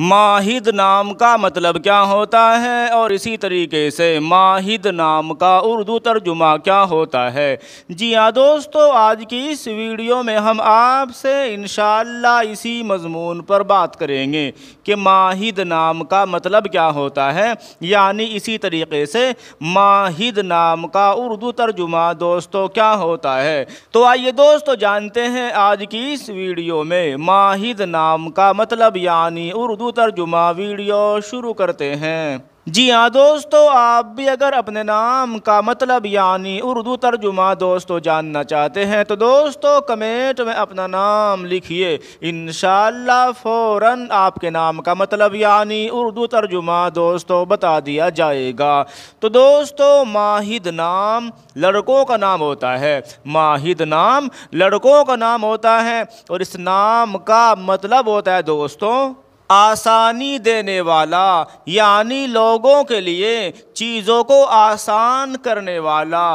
माहिद नाम का मतलब क्या होता है और इसी तरीके से माहिद नाम का उर्दू तर्जुमा क्या होता है जी हाँ दोस्तों आज की इस वीडियो में हम आपसे इन इसी मजमून पर बात करेंगे कि माहिद नाम का मतलब क्या होता है यानी इसी तरीके से माहिद नाम का उर्दू तर्जुमा दोस्तों क्या होता है तो आइए दोस्तों जानते हैं आज की इस वीडियो में माहिद नाम का मतलब यानी उर्दू उर्दू तर्जुमा वीडियो शुरू करते हैं जी हाँ दोस्तों आप भी अगर अपने नाम का मतलब यानी उर्दू तर्जुमा दोस्तों जानना चाहते हैं तो दोस्तों कमेंट में अपना नाम लिखिए इन फौरन आपके नाम का मतलब यानी उर्दू तर्जुमा दोस्तों बता दिया जाएगा तो दोस्तों माहिद नाम लड़कों का नाम होता है माहिद नाम लड़कों का नाम होता है और इस नाम का मतलब होता है दोस्तों आसानी देने वाला यानी लोगों के लिए चीज़ों को आसान करने वाला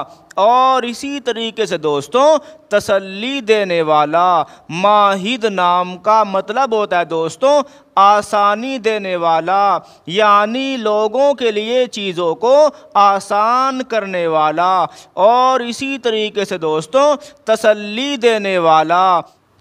और इसी तरीके से दोस्तों तसल्ली देने वाला माहिद नाम का मतलब होता है दोस्तों आसानी देने वाला यानी लोगों के लिए चीज़ों को आसान करने वाला और इसी तरीके से दोस्तों तसल्ली देने वाला